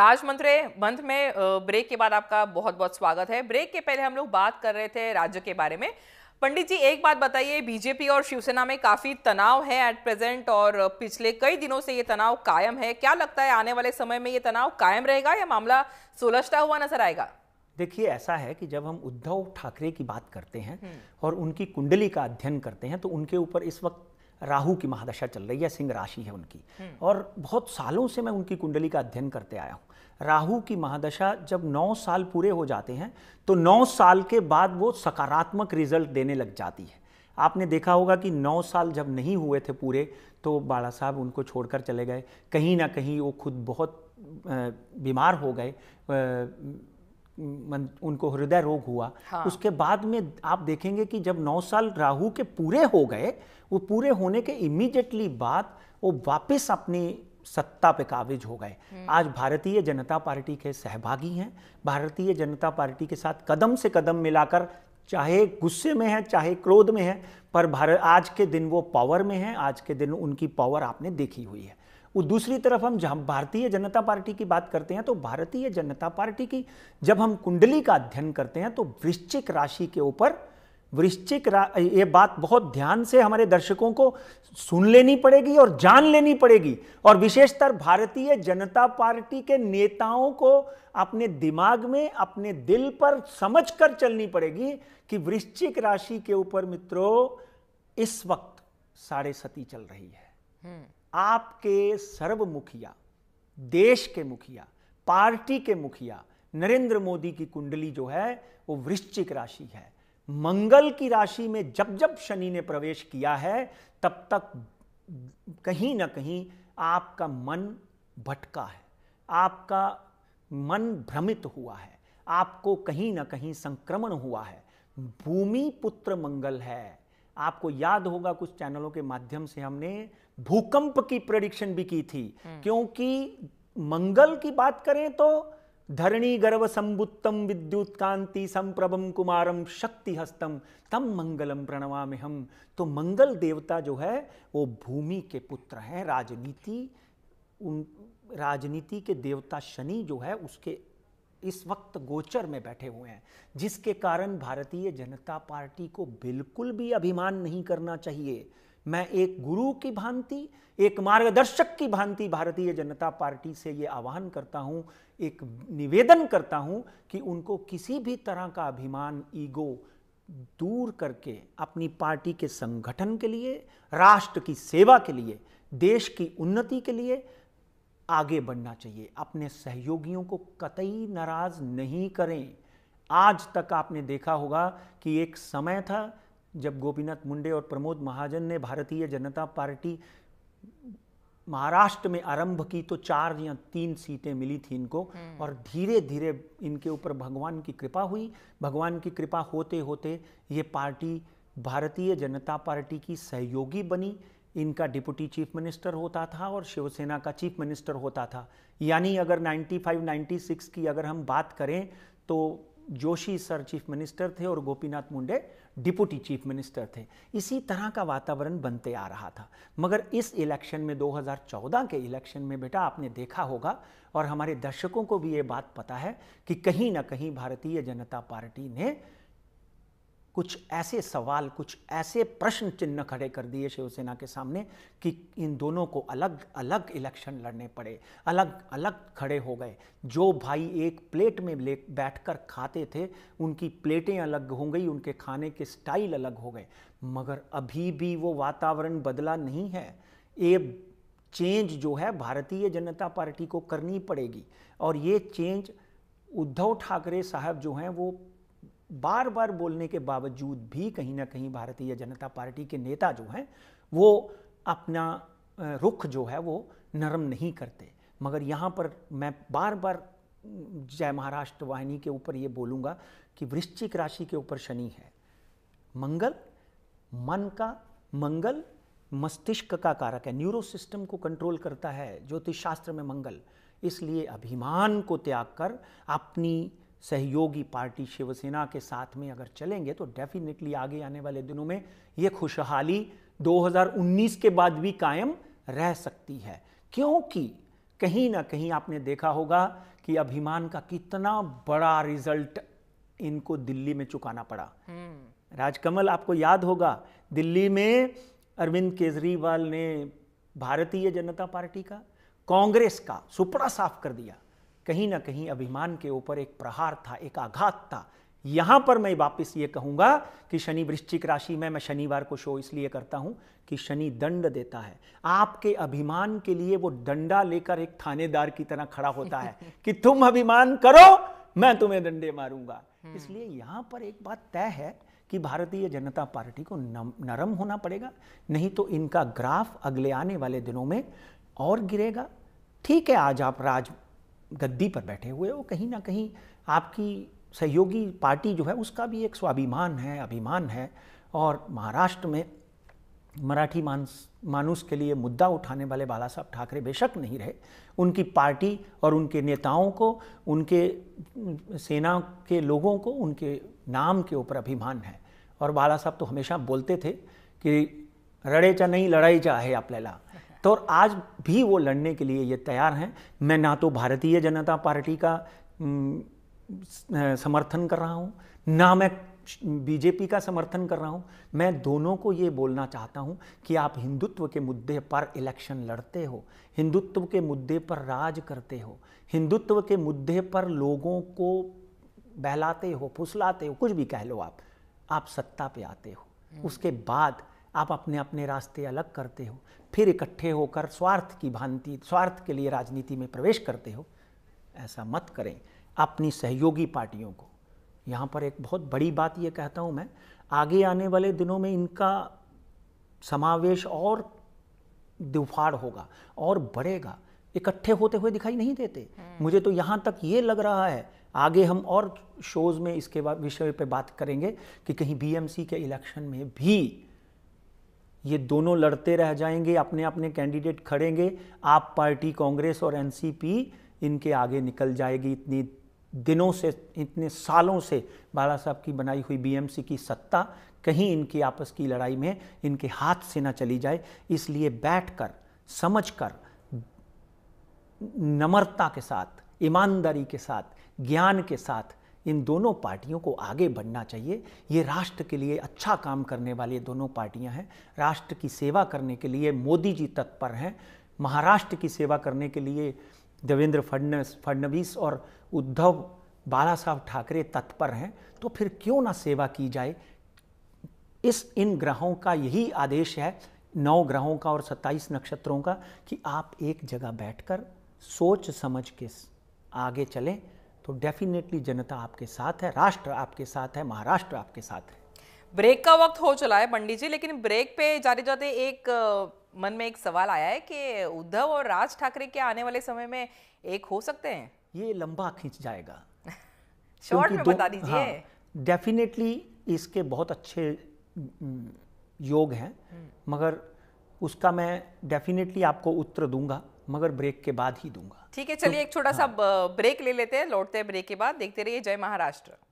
राजमंत्रे month में break के बाद आपका बहुत बहुत स्वागत है ब्रेक के पहले हम लोग बात कर रहे थे राज्य के बारे में पंडित जी एक बात बताइए बीजेपी और शिवसेना में काफी तनाव है एट प्रेजेंट और पिछले कई दिनों से ये तनाव कायम है क्या लगता है आने वाले समय में ये तनाव कायम रहेगा या मामला सुलझता हुआ नजर आएगा देखिए ऐसा है कि जब हम उद्धव ठाकरे की बात करते हैं हम्म। और उनकी कुंडली का अध्ययन करते हैं तो उनके ऊपर इस वक्त राहु की महादशा चल रही है सिंह राशि है उनकी हम्म। और बहुत सालों से मैं उनकी कुंडली का अध्ययन करते आया हूँ राहु की महादशा जब 9 साल पूरे हो जाते हैं तो 9 साल के बाद वो सकारात्मक रिजल्ट देने लग जाती है आपने देखा होगा कि 9 साल जब नहीं हुए थे पूरे तो बाला साहब उनको छोड़कर चले गए कहीं ना कहीं वो खुद बहुत बीमार हो गए उनको हृदय रोग हुआ हाँ। उसके बाद में आप देखेंगे कि जब नौ साल राहु के पूरे हो गए वो पूरे होने के इमीडिएटली बाद वो वापस अपनी सत्ता पे काबिज हो गए हम्म। आज भारतीय जनता पार्टी के सहभागी हैं भारतीय जनता पार्टी के साथ कदम से कदम मिलाकर चाहे गुस्से में है चाहे क्रोध में है पर भारत आज के दिन वो पावर में है आज के दिन उनकी पावर आपने देखी हुई है वो दूसरी तरफ हम जहां भारतीय जनता पार्टी की बात करते हैं तो भारतीय जनता पार्टी की जब हम कुंडली का अध्ययन करते हैं तो वृश्चिक राशि के ऊपर वृश्चिक ये बात बहुत ध्यान से हमारे दर्शकों को सुन लेनी पड़ेगी और जान लेनी पड़ेगी और विशेषतर भारतीय जनता पार्टी के नेताओं को अपने दिमाग में अपने दिल पर समझ कर चलनी पड़ेगी कि वृश्चिक राशि के ऊपर मित्रों इस वक्त साढ़े सती चल रही है हम्म। आपके सर्व मुखिया देश के मुखिया पार्टी के मुखिया नरेंद्र मोदी की कुंडली जो है वो वृश्चिक राशि है मंगल की राशि में जब जब शनि ने प्रवेश किया है तब तक कहीं ना कहीं आपका मन भटका है आपका मन भ्रमित हुआ है आपको कहीं ना कहीं संक्रमण हुआ है भूमि पुत्र मंगल है आपको याद होगा कुछ चैनलों के माध्यम से हमने भूकंप की प्रडिक्शन भी की थी हम्म। क्योंकि मंगल की बात करें तो धरणी गर्व संबुत्तम विद्युत कांति संप्रभम कुमारम शक्ति हस्तम तम मंगलम प्रणवा में हम तो मंगल देवता जो है वो भूमि के पुत्र हैं राजनीति उन राजनीति के देवता शनि जो है उसके इस वक्त गोचर में बैठे हुए हैं जिसके कारण भारतीय जनता पार्टी को बिल्कुल भी अभिमान नहीं करना चाहिए मैं एक गुरु की भांति एक मार्गदर्शक की भांति भारतीय जनता पार्टी से ये आह्वान करता हूँ एक निवेदन करता हूँ कि उनको किसी भी तरह का अभिमान ईगो दूर करके अपनी पार्टी के संगठन के लिए राष्ट्र की सेवा के लिए देश की उन्नति के लिए आगे बढ़ना चाहिए अपने सहयोगियों को कतई नाराज नहीं करें आज तक आपने देखा होगा कि एक समय था जब गोपीनाथ मुंडे और प्रमोद महाजन ने भारतीय जनता पार्टी महाराष्ट्र में आरंभ की तो चार या तीन सीटें मिली थी इनको हम्म। और धीरे धीरे इनके ऊपर भगवान की कृपा हुई भगवान की कृपा होते होते ये पार्टी भारतीय जनता पार्टी की सहयोगी बनी इनका डिप्टी चीफ मिनिस्टर होता था और शिवसेना का चीफ मिनिस्टर होता था यानी अगर 95-96 की अगर हम बात करें तो जोशी सर चीफ मिनिस्टर थे और Gopinath Munde deputy chief minister थे इसी तरह का वातावरण बनते आ रहा था मगर इस इलेक्शन में 2014 के इलेक्शन में बेटा आपने देखा होगा और हमारे दर्शकों को भी ये बात पता है कि कहीं ना कहीं भारतीय जनता पार्टी ने कुछ ऐसे सवाल कुछ ऐसे प्रश्न चिन्ह खड़े कर दिए शिवसेना के सामने कि इन दोनों को अलग अलग इलेक्शन लड़ने पड़े अलग अलग खड़े हो गए जो भाई एक प्लेट में ले बैठकर खाते थे उनकी प्लेटें अलग हो गई उनके खाने के स्टाइल अलग हो गए मगर अभी भी वो वातावरण बदला नहीं है ये चेंज जो है भारतीय जनता पार्टी को करनी पड़ेगी और ये चेंज उद्धव ठाकरे साहब जो हैं वो बार बार बोलने के बावजूद भी कहीं ना कहीं भारतीय जनता पार्टी के नेता जो हैं वो अपना रुख जो है वो नरम नहीं करते मगर यहाँ पर मैं बार बार जय महाराष्ट्र वाहिनी के ऊपर ये बोलूँगा कि वृश्चिक राशि के ऊपर शनि है मंगल मन का मंगल मस्तिष्क का कारक है न्यूरो सिस्टम को कंट्रोल करता है ज्योतिष शास्त्र में मंगल इसलिए अभिमान को त्याग कर अपनी सहयोगी पार्टी शिवसेना के साथ में अगर चलेंगे तो डेफिनेटली आगे आने वाले दिनों में ये खुशहाली 2019 के बाद भी कायम रह सकती है क्योंकि कहीं ना कहीं आपने देखा होगा कि अभिमान का कितना बड़ा रिजल्ट इनको दिल्ली में चुकाना पड़ा हम्म। राजकमल आपको याद होगा दिल्ली में अरविंद केजरीवाल ने भारतीय जनता पार्टी का कांग्रेस का सुपड़ा साफ कर दिया कहीं ना कहीं अभिमान के ऊपर एक प्रहार था एक आघात था यहां पर मैं वापस ये कहूंगा कि शनि वृश्चिक राशि में मैं शनिवार को शो इसलिए करता हूं कि शनि दंड देता है आपके अभिमान के लिए वो डंडा लेकर एक थानेदार की तरह खड़ा होता है कि तुम अभिमान करो मैं तुम्हें दंडे मारूंगा हम्म। इसलिए यहां पर एक बात तय है कि भारतीय जनता पार्टी को नरम होना पड़ेगा नहीं तो इनका ग्राफ अगले आने वाले दिनों में और गिरेगा ठीक है आज आप राज गद्दी पर बैठे हुए वो कहीं ना कहीं आपकी सहयोगी पार्टी जो है उसका भी एक स्वाभिमान है अभिमान है और महाराष्ट्र में मराठी मानस मानुष के लिए मुद्दा उठाने वाले बाला साहब ठाकरे बेशक नहीं रहे उनकी पार्टी और उनके नेताओं को उनके सेना के लोगों को उनके नाम के ऊपर अभिमान है और बाला साहब तो हमेशा बोलते थे कि चा नहीं लड़ाई चाहे आप लैला तो और आज भी वो लड़ने के लिए ये तैयार हैं मैं ना तो भारतीय जनता पार्टी का समर्थन कर रहा हूँ ना मैं बीजेपी का समर्थन कर रहा हूँ मैं दोनों को ये बोलना चाहता हूँ कि आप हिंदुत्व के मुद्दे पर इलेक्शन लड़ते हो हिंदुत्व के मुद्दे पर राज करते हो हिंदुत्व के मुद्दे पर लोगों को बहलाते हो फुसलाते हो कुछ भी कह लो आप आप सत्ता पे आते हो हम्म। उसके बाद आप अपने अपने रास्ते अलग करते हो फिर इकट्ठे होकर स्वार्थ की भांति स्वार्थ के लिए राजनीति में प्रवेश करते हो ऐसा मत करें अपनी सहयोगी पार्टियों को यहाँ पर एक बहुत बड़ी बात ये कहता हूँ मैं आगे आने वाले दिनों में इनका समावेश और दुफाड़ होगा और बढ़ेगा इकट्ठे होते हुए दिखाई नहीं देते हम्म। मुझे तो यहाँ तक ये लग रहा है आगे हम और शोज़ में इसके विषय पर बात करेंगे कि कहीं बीएमसी के इलेक्शन में भी ये दोनों लड़ते रह जाएंगे अपने अपने कैंडिडेट खड़ेंगे आप पार्टी कांग्रेस और एनसीपी इनके आगे निकल जाएगी इतनी दिनों से इतने सालों से बाला साहब की बनाई हुई बीएमसी की सत्ता कहीं इनकी आपस की लड़ाई में इनके हाथ से ना चली जाए इसलिए बैठकर समझकर नम्रता के साथ ईमानदारी के साथ ज्ञान के साथ इन दोनों पार्टियों को आगे बढ़ना चाहिए ये राष्ट्र के लिए अच्छा काम करने वाली दोनों पार्टियां हैं राष्ट्र की सेवा करने के लिए मोदी जी तत्पर हैं महाराष्ट्र की सेवा करने के लिए देवेंद्र फडनस फडनवीस और उद्धव बाला साहब ठाकरे तत्पर हैं तो फिर क्यों ना सेवा की जाए इस इन ग्रहों का यही आदेश है नौ ग्रहों का और सत्ताईस नक्षत्रों का कि आप एक जगह बैठकर सोच समझ के आगे चलें तो डेफिनेटली जनता आपके साथ है राष्ट्र आपके साथ है महाराष्ट्र आपके साथ है ब्रेक का वक्त हो चला है पंडित जी लेकिन ब्रेक पे जाते जाते एक मन में एक सवाल आया है कि उद्धव और राज ठाकरे के आने वाले समय में एक हो सकते हैं ये लंबा खींच जाएगा शॉर्ट में बता दीजिए हाँ, डेफिनेटली इसके बहुत अच्छे योग हैं हम्म। मगर उसका मैं डेफिनेटली आपको उत्तर दूंगा मगर ब्रेक के बाद ही दूंगा ठीक है चलिए तो एक छोटा हाँ। सा ब्रेक ले लेते हैं लौटते हैं ब्रेक के बाद देखते रहिए जय महाराष्ट्र